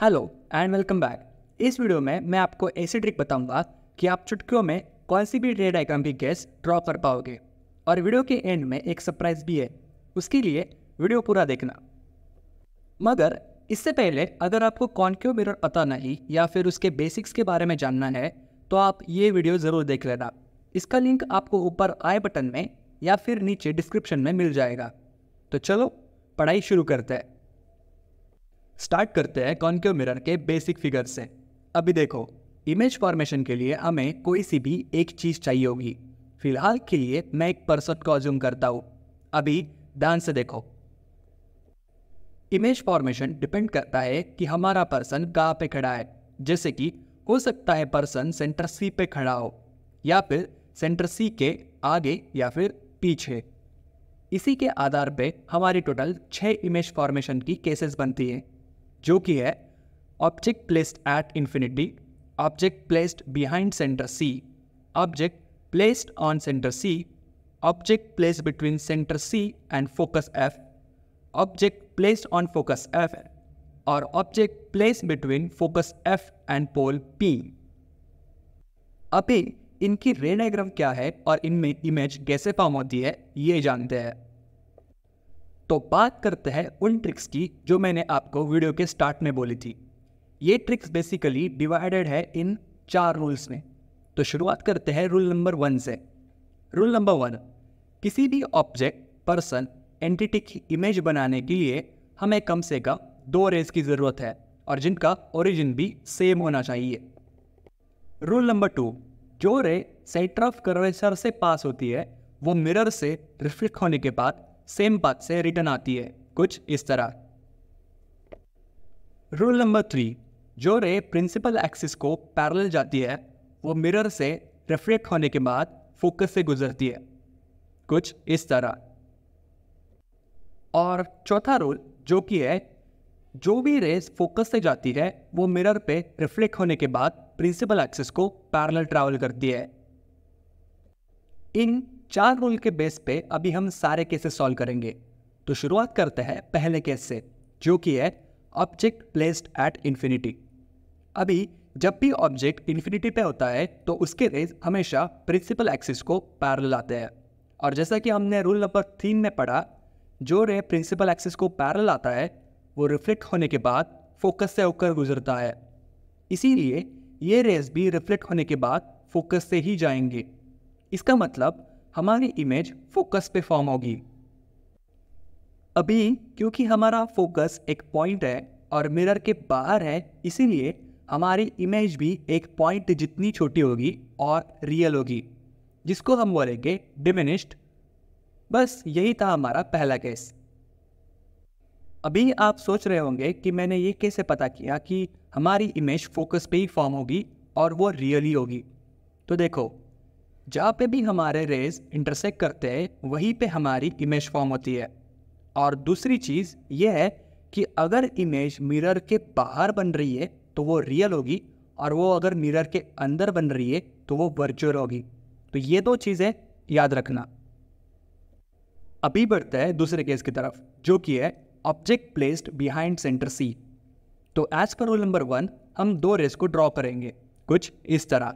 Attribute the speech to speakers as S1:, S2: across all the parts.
S1: hello and welcome back इस video में मैं आपको ऐसी ट्रिक बताऊंगा कि आप चुटकियों में कौन सी भी ट्रेड आइकन की गैस ड्रॉ कर पाओगे और वीडियो के एंड में एक सरप्राइज भी है उसके लिए वीडियो पूरा देखना मगर इससे पहले अगर आपको कॉन्क्यो मिरर पता नहीं या फिर उसके बेसिक्स के बारे में जानना है तो आप ये वीडियो ज़रूर देख लेना इसका लिंक आपको ऊपर आई बटन में या फिर नीचे डिस्क्रिप्शन में मिल जाएगा तो चलो पढ़ाई शुरू करते हैं स्टार्ट करते हैं कॉन्केव मिरर के बेसिक फिगर से अभी देखो इमेज फॉर्मेशन के लिए हमें कोई सी भी एक चीज़ चाहिए होगी फिलहाल के लिए मैं एक पर्सन को अज्यूम करता हूँ अभी ध्यान से देखो इमेज फॉर्मेशन डिपेंड करता है कि हमारा पर्सन कहाँ पे खड़ा है जैसे कि हो सकता है पर्सन सेंटर सी पे खड़ा हो या फिर सेंटर सी के आगे या फिर पीछे इसी के आधार पे हमारी टोटल छः इमेज फॉर्मेशन की केसेस बनती हैं जो कि है object placed at infinity object placed behind centre C object placed on centre C object placed between centre C and focus F object placed on focus F और object place between focus F and pole P अभी इनकी रे diagram क्या है और इनमें image कैसे form होती है ये जानते हैं तो बात करते हैं उन ट्रिक्स की जो मैंने आपको वीडियो के स्टार्ट में बोली थी ये ट्रिक्स बेसिकली डिवाइडेड है इन चार रूल्स में तो शुरुआत करते हैं रूल नंबर वन से रूल नंबर वन किसी भी ऑब्जेक्ट पर्सन एंटिटी की इमेज बनाने के लिए हमें कम से कम दो रेस की ज़रूरत है और जिनका ओरिजिन भी सेम होना चाहिए रूल नंबर टू जो रे सेंटर ऑफ कर्वेचर से पास होती है वो मिरर से रिफ्लेक्ट होने के बाद सेम पाथ से रिटर्न आती है कुछ इस तरह रूल नंबर थ्री जो रे प्रिंसिपल एक्सिस को पैरल जाती है वो मिरर से रिफ्लेक्ट होने के बाद फोकस से गुजरती है कुछ इस तरह और चौथा रूल जो कि है जो भी रेस फोकस से जाती है वो मिरर पे रिफ्लेक्ट होने के बाद प्रिंसिपल एक्सिस को पैरल ट्रैवल करती है इन चार रूल के बेस पे अभी हम सारे केसेस सॉल्व करेंगे तो शुरुआत करते हैं पहले केस से जो कि है ऑब्जेक्ट प्लेस्ड एट इन्फिनिटी अभी जब भी ऑब्जेक्ट इन्फिनिटी पे होता है तो उसके रेज हमेशा प्रिंसिपल एक्सिस को पैरल आते हैं और जैसा कि हमने रूल नंबर तीन में पढ़ा जो रे प्रिंसिपल एक्सिस को पैरल आता है वो रिफ्लेक्ट होने के बाद फोकस से होकर गुजरता है इसीलिए ये रेज भी रिफ्लेक्ट होने के बाद फोकस से ही जाएंगे इसका मतलब हमारी इमेज फोकस पे फॉर्म होगी अभी क्योंकि हमारा फोकस एक पॉइंट है और मिरर के बाहर है इसीलिए हमारी इमेज भी एक पॉइंट जितनी छोटी होगी और रियल होगी जिसको हम बोलेंगे डिमिनिश्ड बस यही था हमारा पहला केस अभी आप सोच रहे होंगे कि मैंने ये कैसे पता किया कि हमारी इमेज फोकस पे ही फॉर्म होगी और वो रियल ही होगी तो देखो जहाँ पे भी हमारे रेज इंटरसेक्ट करते हैं वहीं पे हमारी इमेज फॉर्म होती है और दूसरी चीज़ यह है कि अगर इमेज मिरर के बाहर बन रही है तो वो रियल होगी और वो अगर मिरर के अंदर बन रही है तो वो वर्चुअल होगी तो ये दो चीज़ें याद रखना अभी बढ़ते हैं दूसरे केस की तरफ जो कि है object placed behind centre C तो as per rule number one हम दो रेस को ड्रॉ करेंगे कुछ इस तरह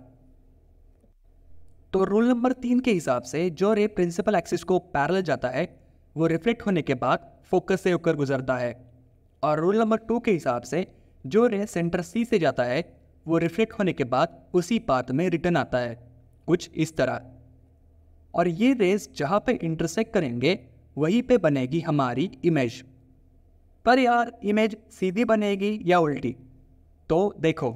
S1: रूल तो नंबर तीन के हिसाब से जो रे प्रिंसिपल एक्सिस को पैरल जाता है वो रिफ्लेक्ट होने के बाद फोकस से होकर गुजरता है और रूल नंबर टू के हिसाब से जो रे सेंटर सी से जाता है वो रिफ्लेक्ट होने के बाद उसी पाथ में रिटर्न आता है कुछ इस तरह और ये रेस जहाँ पे इंटरसेक्ट करेंगे वहीं पे बनेगी हमारी इमेज पर यार इमेज सीधी बनेगी या उल्टी तो देखो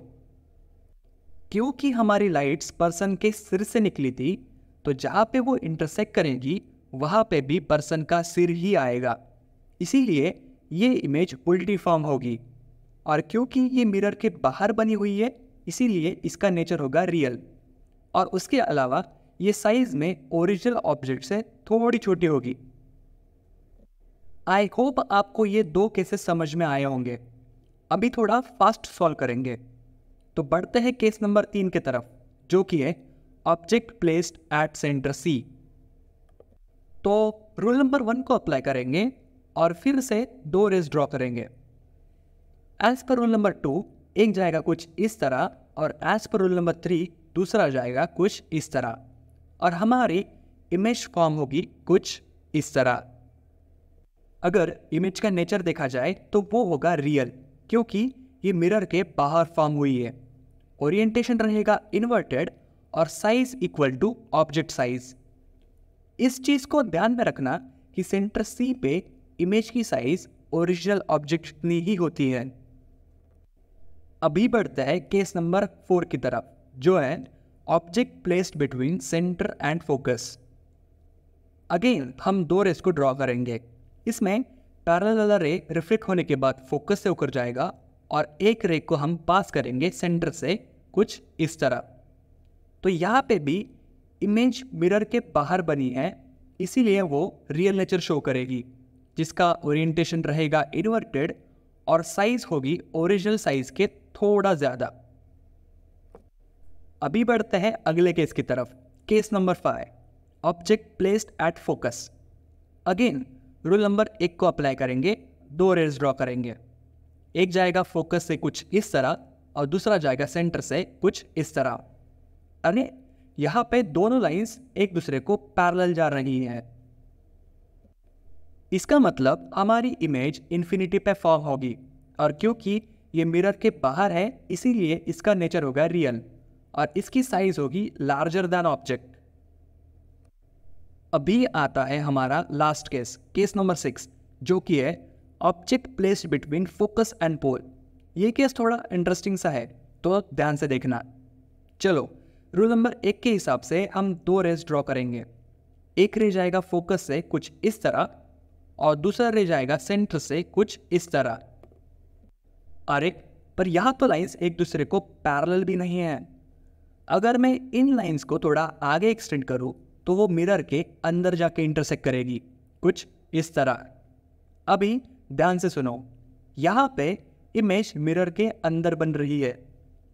S1: क्योंकि हमारी लाइट्स पर्सन के सिर से निकली थी तो जहाँ पे वो इंटरसेक्ट करेंगी वहाँ पे भी पर्सन का सिर ही आएगा इसीलिए ये इमेज उल्टी फॉर्म होगी और क्योंकि ये मिरर के बाहर बनी हुई है इसीलिए इसका नेचर होगा रियल और उसके अलावा ये साइज़ में ओरिजिनल ऑब्जेक्ट से थोड़ी छोटी होगी आई होप आपको ये दो केसेस समझ में आए होंगे अभी थोड़ा फास्ट सॉल्व करेंगे तो बढ़ते हैं केस नंबर तीन के तरफ जो कि है object placed at centre C तो रूल नंबर वन को अप्लाई करेंगे और फिर से दो रेस ड्रॉ करेंगे as per rule number two एक जाएगा कुछ इस तरह और as per rule number three दूसरा जाएगा कुछ इस तरह और हमारी इमेज फॉर्म होगी कुछ इस तरह अगर इमेज का नेचर देखा जाए तो वो होगा रियल क्योंकि ये मिरर के बाहर फॉर्म हुई है ओरिएंटेशन रहेगा इन्वर्टेड और size equal to object size इस चीज़ को ध्यान में रखना कि सेंटर सी पे इमेज की साइज ओरिजिनल ऑब्जेक्ट कितनी ही होती है अभी बढ़ता है केस नंबर फोर की तरफ जो है object placed between centre and focus again हम दो रेस को ड्रॉ करेंगे इसमें पैरल रे रिफ्लेक्ट होने के बाद फोकस से होकर जाएगा और एक रेक को हम पास करेंगे सेंटर से कुछ इस तरह तो यहाँ पे भी इमेज मिरर के बाहर बनी है इसीलिए वो रियल नेचर शो करेगी जिसका ओरिएंटेशन रहेगा इन्वर्टेड और साइज़ होगी ओरिजिनल साइज़ के थोड़ा ज़्यादा अभी बढ़ते हैं अगले केस की तरफ case number five object placed at focus again rule number एक को अप्लाई करेंगे दो रेज ड्रॉ करेंगे एक जाएगा फोकस से कुछ इस तरह और दूसरा जाएगा सेंटर से कुछ इस तरह अरे यहाँ पे दोनों लाइंस एक दूसरे को पैरेलल जा रही हैं इसका मतलब हमारी इमेज इन्फिनिटी पे फॉर्म होगी और क्योंकि ये मिरर के बाहर है इसीलिए इसका नेचर होगा रियल और इसकी साइज होगी लार्जर दैन ऑब्जेक्ट अभी आता है हमारा last case case number six जो कि है object place between focus and pole ये केस थोड़ा इंटरेस्टिंग सा है तो ध्यान से देखना चलो रूल नंबर एक के हिसाब से हम दो रेस ड्रॉ करेंगे एक रे जाएगा फोकस से कुछ इस तरह और दूसरा रे जाएगा सेंटर से कुछ इस तरह अरे पर यहाँ तो लाइंस एक दूसरे को पैरेलल भी नहीं है अगर मैं इन लाइंस को थोड़ा आगे एक्सटेंड करूँ तो वो मिरर के अंदर जाके इंटरसेक्ट करेगी कुछ इस तरह अभी ध्यान से सुनो यहाँ पे इमेज मिरर के अंदर बन रही है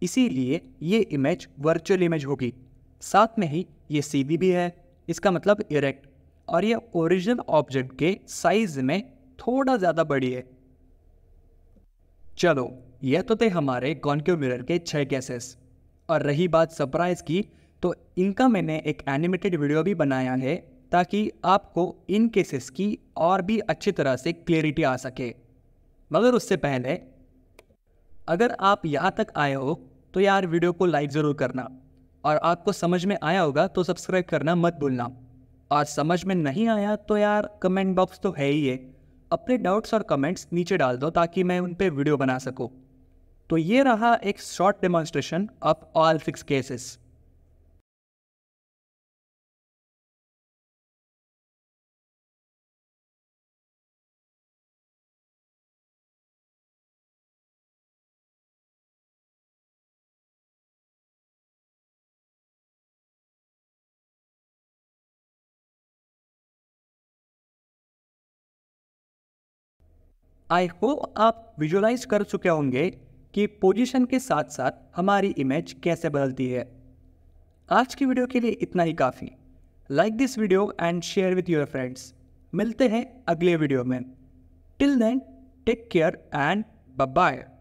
S1: इसीलिए ये इमेज वर्चुअल इमेज होगी साथ में ही ये सीधी भी है इसका मतलब इरेक्ट और ये ओरिजिनल ऑब्जेक्ट के साइज में थोड़ा ज़्यादा बड़ी है चलो यह तो थे हमारे कॉन्क्यू मिरर के छः केसेस और रही बात सरप्राइज़ की तो इनका मैंने एक एनिमेटेड वीडियो भी बनाया है ताकि आपको इन केसेस की और भी अच्छी तरह से क्लियरिटी आ सके मगर उससे पहले अगर आप यहाँ तक आए हो तो यार वीडियो को लाइक ज़रूर करना और आपको समझ में आया होगा तो सब्सक्राइब करना मत भूलना और समझ में नहीं आया तो यार कमेंट बॉक्स तो है ही है अपने डाउट्स और कमेंट्स नीचे डाल दो ताकि मैं उन पर वीडियो बना सकूँ तो ये रहा एक short demonstration of all six cases I hope आप विजुलाइज कर चुके होंगे कि पोजीशन के साथ साथ हमारी इमेज कैसे बदलती है आज की वीडियो के लिए इतना ही काफ़ी like this video and share with your friends मिलते हैं अगले वीडियो में till then take care and bye